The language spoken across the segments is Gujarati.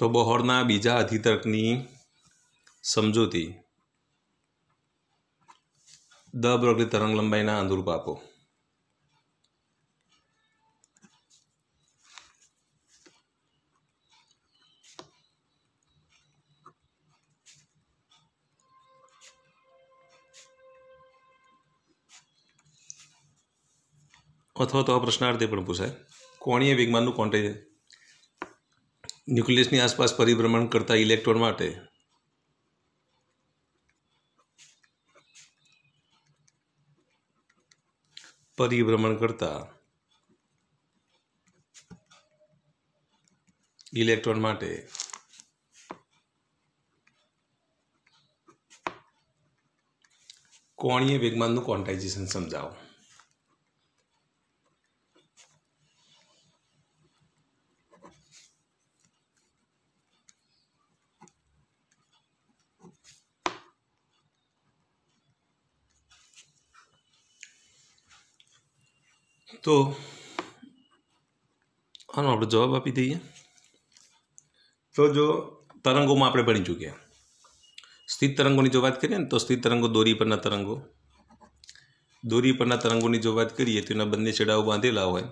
તો બહોળના બીજા અધિતર્કની સમજૂતી દ બ્રોગલી તરંગલંબાઈના અનુરૂપ પાપો અથવા તો આ પ્રશ્નાર્થે પણ પૂછાય કોણીય વેગમાનનું કોન્ટે ન્યુક્લિયસની આસપાસ પરિભ્રમણ કરતા ઇલેક્ટ્રોન માટે પરિભ્રમણ કરતા ઇલેક્ટ્રોન માટે કોણીય વેગમાનનું ક્વોન્ટાઇઝેશન સમજાવો તો આનો આપણે જવાબ આપી દઈએ તો જો તરંગોમાં આપણે ભણી ચૂક્યા સ્થિત તરંગોની જો વાત કરીએ ને તો સ્થિત તરંગો દોરી પરના તરંગો દોરી પરના તરંગોની જો વાત કરીએ તો એના બંને છેડાઓ બાંધેલા હોય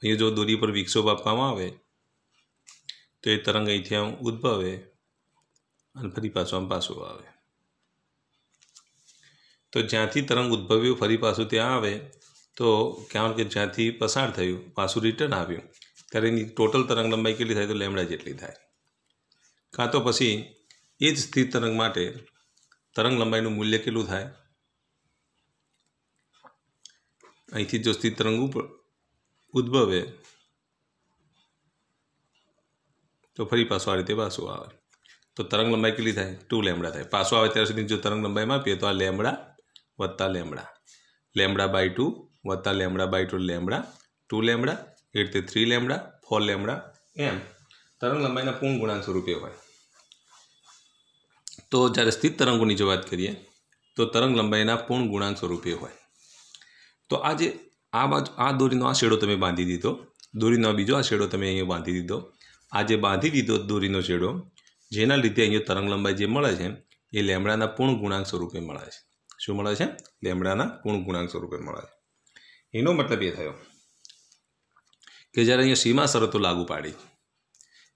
અહીંયા જો દોરી પર વિક્ષોભ આપવામાં આવે તો એ તરંગ અહીંથી આમ ઉદ્ભવે અને ફરી પાછો આમ પાછો આવે તો જ્યાંથી તરંગ ઉદ્ભવ્યું ફરી પાછું ત્યાં આવે તો કહેવાનું કે જ્યાંથી પસાર થયું પાછું રિટર્ન આવ્યું ત્યારે એની ટોટલ તરંગ લંબાઈ કેટલી થાય તો લેમડા જેટલી થાય કાં તો પછી એ જ સ્થિર તરંગ માટે તરંગ લંબાઈનું મૂલ્ય કેટલું થાય અહીંથી જો સ્થિર તરંગ ઉપર ઉદ્ભવે તો ફરી પાછું આ રીતે પાછું આવે તો તરંગ લંબાઈ કેટલી થાય ટુ લેમડા થાય પાછું આવે ત્યાર સુધી જો તરંગ લંબાઈમાં માપીએ તો આ લેમડા વત્તા લેમડા લેમડા બાય ટુ વત્તા lambda by two lambda two lambda એટલે થ્રી લેમડા ફોર લેમડા એમ તરંગ લંબાઈના પૂર્ણ ગુણાંક સ્વરૂપે હોય તો જ્યારે સ્થિત તરંગોની જો વાત કરીએ તો તરંગ લંબાઈના પૂર્ણ ગુણાંક સ્વરૂપે હોય તો આ જે આ બાજુ આ દોરીનો આ શેડો તમે બાંધી દીધો દોરીનો બીજો આ શેડો તમે અહીંયા બાંધી દીધો આ જે બાંધી દીધો દોરીનો શેડો જેના લીધે અહીંયા તરંગ લંબાઈ જે મળે છે એ લેમડાના પૂર્ણ ગુણાંક સ્વરૂપે મળે છે શું મળે છે લેમડાના પૂર્ણ ગુણાંક સ્વરૂપે મળે છે એનો મતલબ એ થયો કે જ્યારે અહીંયા સીમા શરતો લાગુ પાડી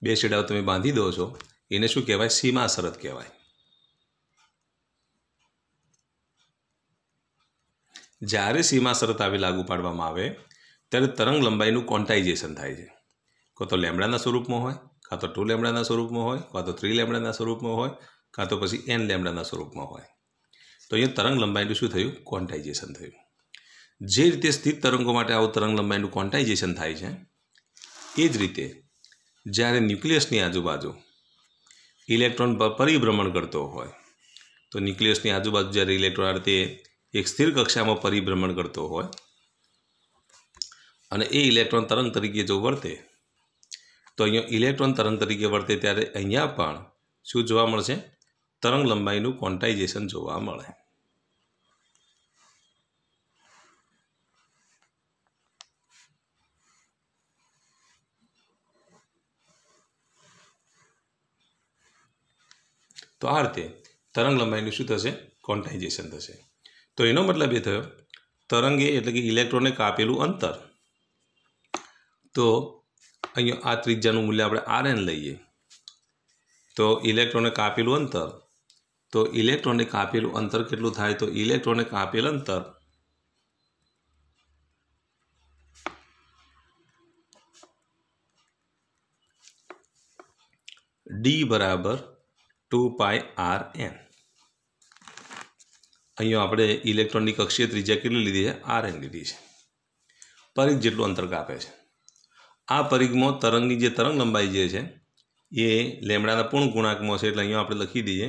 બે શેડાઓ તમે બાંધી દો છો એને શું કહેવાય સીમા શરત કહેવાય જ્યારે સીમા શરત આવી લાગુ પાડવામાં આવે ત્યારે તરંગ લંબાઈનું ક્વોન્ટાઇઝેશન થાય છે કાં તો લેમડાના સ્વરૂપમાં હોય કાં તો ટુ લેમડાના સ્વરૂપમાં હોય કાં તો થ્રી લેમડાના સ્વરૂપમાં હોય કાં તો પછી એન લેમડાના સ્વરૂપમાં હોય તો અહીંયા તરંગ લંબાઈનું શું થયું ક્વોન્ટાઇઝેશન થયું જે રીતે સ્થિત તરંગો માટે આવું તરંગ લંબાઈનું ક્વોન્ટાઇઝેશન થાય છે એ જ રીતે જ્યારે ન્યુક્લિયસની આજુબાજુ ઇલેક્ટ્રોન પરિભ્રમણ કરતો હોય તો ન્યુક્લિયસની આજુબાજુ જ્યારે ઇલેક્ટ્રોન આ રીતે એક સ્થિર કક્ષામાં પરિભ્રમણ કરતો હોય અને એ ઇલેક્ટ્રોન તરંગ તરીકે જો વર્તે તો અહીંયા ઇલેક્ટ્રોન તરંગ તરીકે વર્તે ત્યારે અહીંયા પણ શું જોવા મળશે તરંગ લંબાઈનું ક્વોન્ટાઇઝેશન જોવા મળે તો આ રીતે તરંગ લંબાઈનું શું થશે ક્વોન્ટાઇઝેશન થશે તો એનો મતલબ એ થયો તરંગે એટલે કે ઇલેક્ટ્રોને કાપેલું અંતર તો અહીંયા આ ત્રિજ્યાનું મૂલ્ય આપણે આર એન લઈએ તો ઇલેક્ટ્રોને કાપેલું અંતર તો ઇલેક્ટ્રોને કાપેલું અંતર કેટલું થાય તો ઇલેક્ટ્રોને કાપેલ અંતર ડી બરાબર ટુ પાય આર એન અહીંયા આપણે ઇલેક્ટ્રોનની કક્ષીય ત્રીજા કેટલી લીધી છે આર એન લીધી છે પરિઘ જેટલું અંતર કાપે છે આ પરિઘમાં તરંગની જે તરંગ લંબાઈ જે છે એ લેમડાના પૂર્ણ ગુણાંકમાં છે એટલે અહીંયા આપણે લખી દઈએ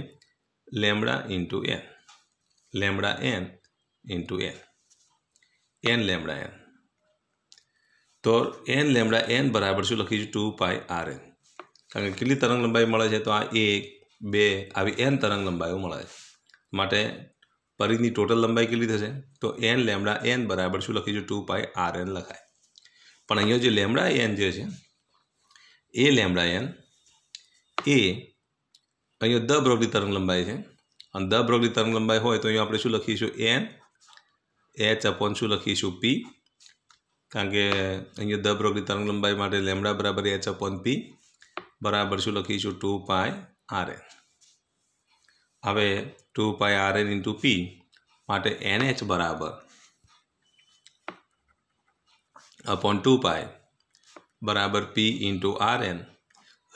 lambda into N lambda N into N N lambda N તો એન લેમડા એન બરાબર શું લખીશું ટુ પાય આર એન કારણ કે કેટલી તરંગ લંબાઈ મળે છે તો આ એક બે આવી એન તરંગ લંબાઈઓ મળે માટે પરિધની ટોટલ લંબાઈ કેટલી થશે તો એન લેમડા એન બરાબર શું લખીશું ટુ પાય આર એન લખાય પણ અહીંયા જે લેમડા એન જે છે એ લેમડા એન એ અહીંયા દ બ્રોગલી તરંગ લંબાઈ છે અને દ બ્રોગલી તરંગ લંબાઈ હોય તો અહીંયા આપણે શું લખીશું એન એચ અપોન શું લખીશું પી કારણ કે અહીંયા દ બ્રોગલી તરંગ લંબાઈ માટે લેમડા બરાબર એચ અપોન પી બરાબર શું લખીશું ટુ પાય आर एन हम two pi R N into P मैं एन एच बराबर अपॉन टू पाय बराबर पी इंटू आर एन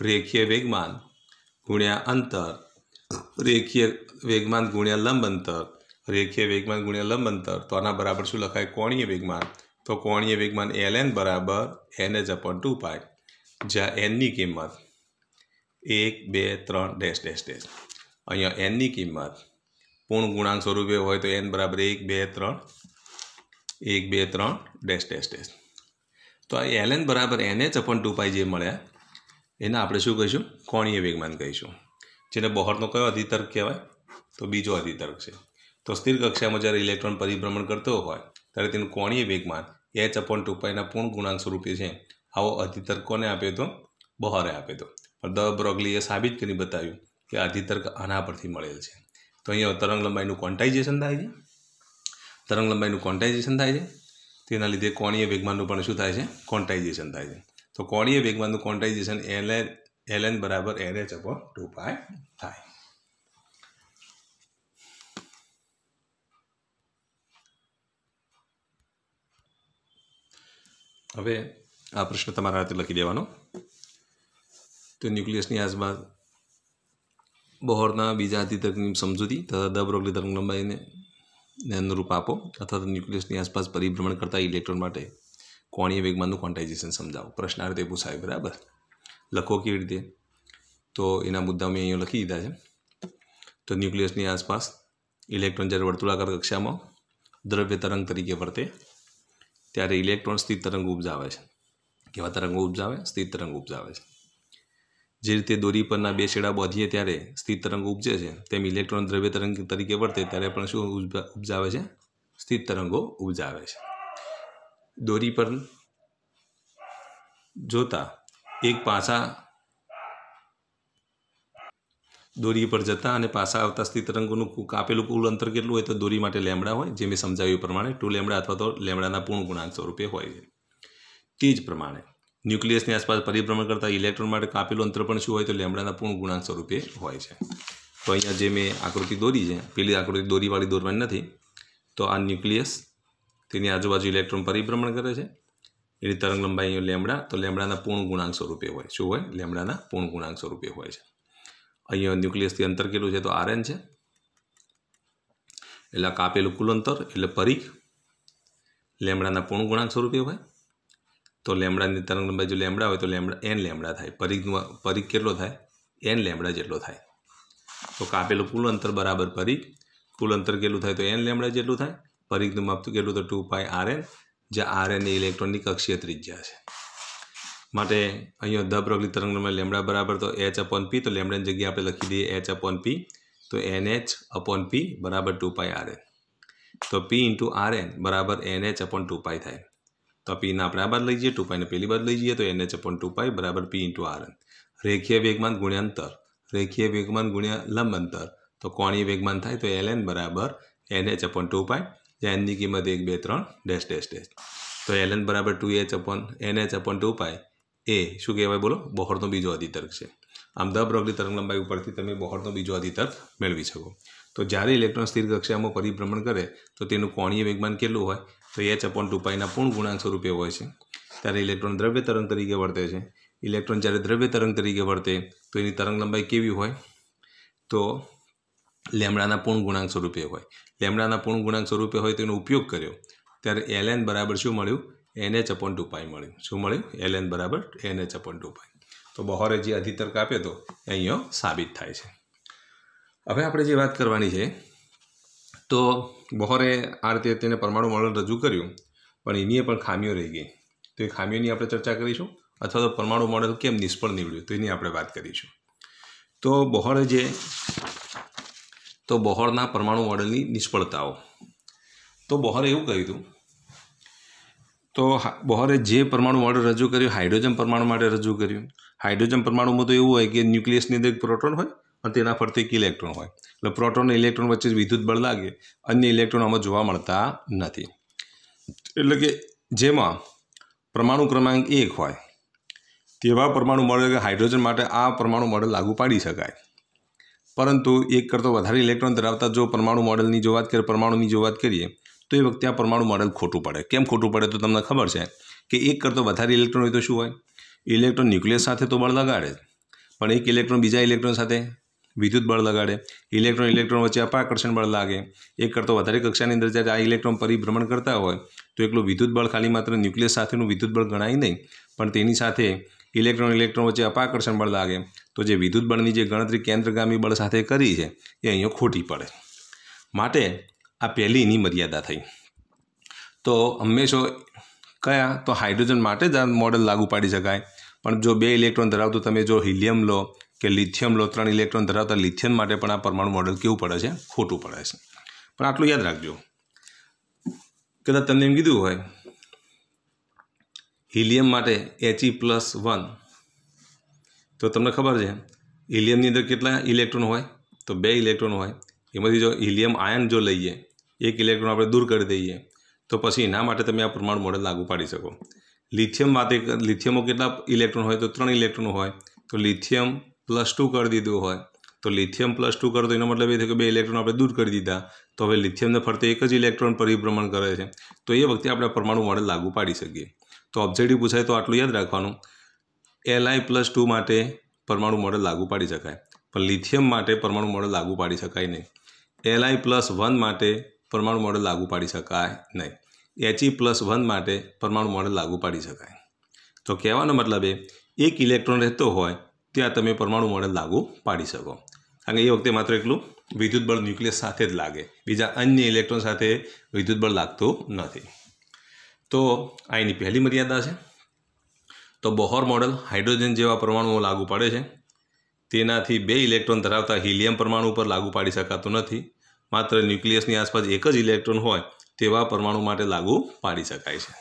रेखीय वेगमान गुण्या अंतर रेखीय वेगमान गुण्या लंब अंतर रेखीय वेगमान गुण्या लंब अंतर तो आना बराबर शू लखाए कोणीय वेगमान तो कोणीय वेगमान एल एन बराबर N H upon two pi ज्या एन की किमत એક બે ત્રણ ડેશ ડેશ ડેશ અહીંયા એનની કિંમત પૂર્ણ ગુણાંક સ્વરૂપે હોય તો એન બરાબર એક બે ત્રણ એક બે ત્રણ ડેશ ડેશ ડેશ તો આ એલએન બરાબર N H upon two pi જે મળ્યા એને આપણે શું કહીશું કોણીય વેગમાન કહીશું જેને બહારનો કયો અધિતર્ક કહેવાય તો બીજો અધિતર્ક છે તો સ્થિર કક્ષામાં જ્યારે ઇલેક્ટ્રોન પરિભ્રમણ કરતો હોય ત્યારે તેનું કોણીય વેગમાન એચ અપોન ટુ પાઈના પૂર્ણ ગુણાંક સ્વરૂપે છે આવો અધિતર્ક કોને આપે તો બહારે આપે તો પણ દ બ્રોગલીએ સાબિત કરીને બતાવ્યું કે આધી તર્ક આના પરથી મળેલ છે તો અહીંયા તરંગ લંબાઈનું ક્વોન્ટાઇઝેશન થાય છે તરંગ લંબાઈનું ક્વોન્ટાઇઝેશન થાય છે તેના લીધે કોણીય વેગમાનનું પણ શું થાય છે ક્વોન્ટાઇઝેશન થાય છે તો કોણીય વેગમાનનું quantization L N L N બરાબર N H upon two pi થાય હવે આ પ્રશ્ન તમારા હાથે લખી દેવાનો તો ન્યુક્લિયસની આસપાસ બહોળના બીજા અધિતરંગની સમજૂતી તથા દબરોગલી તરંગ લંબાઈને ને અનુરૂપ આપો અથવા તો ન્યુક્લિયસની આસપાસ પરિભ્રમણ કરતા ઇલેક્ટ્રોન માટે કોણીય વેગમાંનું ક્વોન્ટાઇઝેશન સમજાવો પ્રશ્ન આ રીતે પૂછાય બરાબર લખો કેવી રીતે તો એના મુદ્દા મેં અહીંયા લખી દીધા છે તો ન્યુક્લિયસની આસપાસ ઇલેક્ટ્રોન જ્યારે વર્તુળાકાર કક્ષામાં દ્રવ્ય તરંગ તરીકે વર્તે ત્યારે ઇલેક્ટ્રોન સ્થિત તરંગ ઉપજાવે છે કેવા તરંગો ઉપજાવે સ્થિત તરંગ ઉપજાવે છે જે રીતે દોરી પરના બે છેડા બોધીએ ત્યારે સ્થિત તરંગ ઉપજે છે તેમ ઇલેક્ટ્રોન દ્રવ્ય તરંગ તરીકે વર્તે ત્યારે પણ શું ઉપજાવે છે સ્થિત તરંગો ઉપજાવે છે દોરી પર જોતા એક પાછા દોરી પર જતા અને પાછા આવતા સ્થિત તરંગોનું કાપેલું કુલ અંતર કેટલું હોય તો દોરી માટે લેમડા હોય જે મેં સમજાવ્યું પ્રમાણે ટુ લેમડા અથવા તો લેમડાના પૂર્ણ ગુણાંક સ્વરૂપે હોય છે તે જ પ્રમાણે ન્યુક્લિયસની આસપાસ પરિભ્રમણ કરતા ઇલેક્ટ્રોન માટે કાપેલું અંતર પણ શું હોય તો લેમડાના પૂર્ણ ગુણાંક સ્વરૂપે હોય છે તો અહીંયા જે મેં આકૃતિ દોરી છે પેલી આકૃતિ દોરીવાળી દોરવાની નથી તો આ ન્યુક્લિયસ તેની આજુબાજુ ઇલેક્ટ્રોન પરિભ્રમણ કરે છે એની તરંગ લંબાઈ લેમડા તો લેમડાના પૂર્ણ ગુણાંક સ્વરૂપે હોય શું હોય લેમડાના પૂર્ણ ગુણાંક સ્વરૂપે હોય છે અહીંયા ન્યુક્લિયસથી અંતર કેટલું છે તો આરએન છે એટલે કાપેલું કુલ અંતર એટલે પરીખ લેમડાના પૂર્ણ ગુણાંક સ્વરૂપે હોય તો લેમડાની તરંગ લંબાઈ જો લેમડા હોય તો લેમડા એન લેમડા થાય પરિઘનો પરિઘ કેટલો થાય એન લેમડા જેટલો થાય તો કાપેલું કુલ અંતર બરાબર પરિઘ કુલ અંતર કેટલું થાય તો એન લેમડા જેટલું થાય પરિઘનું માપતું કેટલું તો ટુ પાય આર એન જ્યાં આર એન એ ઇલેક્ટ્રોનની કક્ષીય ત્રિજ્યા છે માટે અહીંયા દ પ્રગલી તરંગ લંબાઈ લેમડા બરાબર તો એચ અપોન પી તો લેમડાની જગ્યાએ આપણે લખી દઈએ એચ અપોન પી તો એન એચ અપોન પી બરાબર ટુ પાય આર એન તો પી ઇન્ટુ આર એન બરાબર N H upon two pi થાય તો પીને આપણે આ બાદ લઈ જઈએ ટુ પાઈને પેલી બાદ લઈ જઈએ તો એને ચપોન ટુ પાઈ બરાબર પી ઇન્ટુ આર રેખીય વેગમાન ગુણ્યા અંતર રેખીય વેગમાન ગુણ્યા લંબ અંતર તો કોણીય વેગમાન થાય તો એલ એન બરાબર N H H upon two pi જ્યાં એનની કિંમત એક બે ત્રણ ડેશ ડેશ ડેશ તો એલ એન બરાબર two H upon N H H upon two pi એ શું કહેવાય બોલો બહોળનો બીજો અધિતર્ક છે આમ દર બ્રોગની તરંગલંબાઈ ઉપરથી તમે બહોળનો બીજો અધિતર્ક મેળવી શકો તો જ્યારે ઇલેક્ટ્રોન સ્થિર કક્ષામાં પરિભ્રમણ કરે તો તેનું કોણીય વેગમાન કેટલું હોય તો એચ અપોન ટુ પાઈના પૂર્ણ ગુણાંક સ્વરૂપે હોય છે ત્યારે ઇલેક્ટ્રોન દ્રવ્ય તરંગ તરીકે વર્તે છે ઇલેક્ટ્રોન જ્યારે દ્રવ્ય તરંગ તરીકે વર્તે તો એની તરંગ લંબાઈ કેવી હોય તો લેમડાના પૂર્ણ ગુણાંક સ્વરૂપે હોય લેમડાના પૂર્ણ ગુણાંક સ્વરૂપે હોય તેનો ઉપયોગ કર્યો ત્યારે એલએન બરાબર શું મળ્યું એનએચ અપોન ટુ પાઈ મળ્યું શું મળ્યું એલએન બરાબર એનએચ અપોન ટુ પાઈ તો બહોરે જે અધિતર્ક આપ્યો હતો એ અહીંયા સાબિત થાય છે હવે આપણે જે વાત કરવાની છે તો બહોરે આ રીતે તેને પરમાણુ મોડલ રજૂ કર્યું પણ એની પણ ખામીઓ રહી ગઈ તો એ ખામીઓની આપણે ચર્ચા કરીશું અથવા તો પરમાણુ મોડલ કેમ નિષ્ફળ નીવડ્યું તો એની આપણે વાત કરીશું તો બોહરે જે તો બહોળના પરમાણુ મોડલની નિષ્ફળતાઓ તો બહોરે એવું કહ્યું હતું તો બહોરે જે પરમાણુ મોડલ રજૂ કર્યું હાઇડ્રોજન પરમાણુ માટે રજૂ કર્યું હાઇડ્રોજન પરમાણુમાં તો એવું હોય કે ન્યુક્લિયસની અંદર એક પ્રોટોન હોય અને તેના ફરતે એક ઇલેક્ટ્રોન હોય એટલે પ્રોટોન અને ઇલેક્ટ્રોન વચ્ચે વિદ્યુત બળ લાગે અન્ય ઇલેક્ટ્રોન આમાં જોવા મળતા નથી એટલે કે જેમાં પરમાણુ ક્રમાંક એક હોય તેવા પરમાણુ મોડેલ કે હાઇડ્રોજન માટે આ પરમાણુ મોડેલ લાગુ પાડી શકાય પરંતુ એક કરતો વધારે ઇલેક્ટ્રોન ધરાવતા જો પરમાણુ મોડેલની જો વાત કરીએ પરમાણુની જો વાત કરીએ તો એ વખતે આ પરમાણુ મોડેલ ખોટું પડે કેમ ખોટું પડે તો તમને ખબર છે કે એક કરતો વધારે ઇલેક્ટ્રોન હોય તો શું હોય ઇલેક્ટ્રોન ન્યુક્લિયસ સાથે તો બળ લગાડે પણ એક ઇલેક્ટ્રોન બીજા ઇલેક્ટ્રોન સાથે વિદ્યુત બળ લગાડે ઇલેક્ટ્રોન ઇલેક્ટ્રોન વચ્ચે અપાકર્ષણ બળ લાગે એક કરતો વધારે કક્ષાની અંદર જ્યારે આ ઇલેક્ટ્રોન પરિભ્રમણ કરતા હોય તો એકલું વિદ્યુત બળ ખાલી માત્ર ન્યુક્લિયસ સાથેનું વિદ્યુત બળ ગણાય નહીં પણ તેની સાથે ઇલેક્ટ્રોન ઇલેક્ટ્રોન વચ્ચે અપાકર્ષણ બળ લાગે તો જે વિદ્યુત બળની જે ગણતરી કેન્દ્રગામી બળ સાથે કરી છે એ અહીંયા ખોટી પડે માટે આ પહેલીની મર્યાદા થઈ તો હંમેશો કયા તો હાઇડ્રોજન માટે જ આ મોડલ લાગુ પાડી શકાય પણ જો બે ઇલેક્ટ્રોન ધરાવતું તમે જો હિલિયમ લો કે લિથિયમ લો ત્રણ ઇલેક્ટ્રોન ધરાવતા લિથિયમ માટે પણ આ પરમાણુ મોડલ કેવું પડે છે ખોટું પડે છે પણ આટલું યાદ રાખજો કદાચ તમને એમ કીધું હોય હિલિયમ માટે એચઈ પ્લસ વન તો તમને ખબર છે હિલિયમની અંદર કેટલા ઇલેક્ટ્રોન હોય તો બે ઇલેક્ટ્રોન હોય એમાંથી જો હિલિયમ આયન જો લઈએ એક ઇલેક્ટ્રોન આપણે દૂર કરી દઈએ તો પછી એના માટે તમે આ પ્રમાણ મોડલ લાગુ પાડી શકો લિથિયમ માટે લિથિયમો કેટલા ઇલેક્ટ્રોન હોય તો ત્રણ ઇલેક્ટ્રોન હોય તો લિથિયમ પ્લસ ટુ કરી દીધું હોય તો લિથિયમ પ્લસ ટુ કરો તો એનો મતલબ એ થયો કે બે ઇલેક્ટ્રોન આપણે દૂર કરી દીધા તો હવે લિથિયમને ફરતે એક જ ઇલેક્ટ્રોન પરિભ્રમણ કરે છે તો એ વખતે આપણે પરમાણુ મોડેલ લાગુ પાડી શકીએ તો ઓબ્જેક્ટિવ પૂછાય તો આટલું યાદ રાખવાનું એલઆઈ પ્લસ ટુ માટે પરમાણુ મોડેલ લાગુ પાડી શકાય પણ લિથિયમ માટે પરમાણુ મોડેલ લાગુ પાડી શકાય નહીં એલ આઈ પ્લસ વન માટે પરમાણુ મોડેલ લાગુ પાડી શકાય નહીં એચઈ પ્લસ વન માટે પરમાણુ મોડેલ લાગુ પાડી શકાય તો કહેવાનો મતલબ એ એક ઇલેક્ટ્રોન રહેતો હોય ત્યાં તમે પરમાણુ મોડેલ લાગુ પાડી શકો કારણ કે એ વખતે માત્ર એટલું વિદ્યુત બળ ન્યુક્લિયસ સાથે જ લાગે બીજા અન્ય ઇલેક્ટ્રોન સાથે વિદ્યુત બળ લાગતું નથી તો આ પહેલી મર્યાદા છે તો બહોર મોડલ હાઇડ્રોજન જેવા પરમાણુઓ લાગુ પાડે છે તેનાથી બે ઇલેક્ટ્રોન ધરાવતા હિલિયમ પરમાણુ પર લાગુ પાડી શકાતું નથી માત્ર ન્યુક્લિયસની આસપાસ એક જ ઇલેક્ટ્રોન હોય તેવા પરમાણુ માટે લાગુ પાડી શકાય છે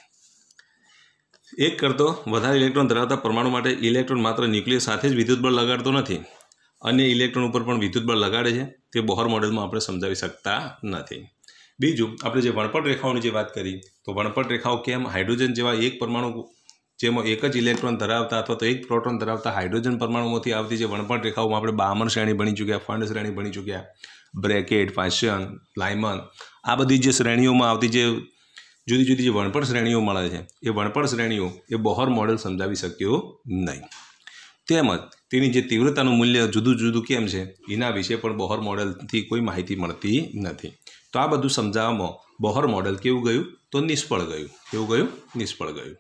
એક કરતો વધારે ઇલેક્ટ્રોન ધરાવતા પરમાણુ માટે ઇલેક્ટ્રોન માત્ર ન્યુક્લિયસ સાથે જ વિદ્યુત બળ લગાડતો નથી અન્ય ઇલેક્ટ્રોન ઉપર પણ વિદ્યુત બળ લગાડે છે તે બહોર મોડેલમાં આપણે સમજાવી શકતા નથી બીજું આપણે જે વણપટ રેખાઓની જે વાત કરી તો વણપટ રેખાઓ કેમ હાઇડ્રોજન જેવા એક પરમાણુ જેમાં એક જ ઇલેક્ટ્રોન ધરાવતા અથવા તો એક પ્રોટોન ધરાવતા હાઇડ્રોજન પરમાણુમાંથી આવતી જે વણપટ રેખાઓમાં આપણે બામર શ્રેણી ભણી ચૂક્યા ફંડ શ્રેણી ભણી ચૂક્યા બ્રેકેટ ફાશન લાયમન આ બધી જે શ્રેણીઓમાં આવતી જે જુદી જુદી જે વણપણ શ્રેણીઓ મળે છે એ વણપણ શ્રેણીઓ એ બહોર મોડેલ સમજાવી શક્યું નહીં તેમજ તેની જે તીવ્રતાનું મૂલ્ય જુદું જુદું કેમ છે એના વિશે પણ બહોર મોડેલથી કોઈ માહિતી મળતી નથી તો આ બધું સમજાવવામાં બહોર મોડેલ કેવું ગયું તો નિષ્ફળ ગયું કેવું ગયું નિષ્ફળ ગયું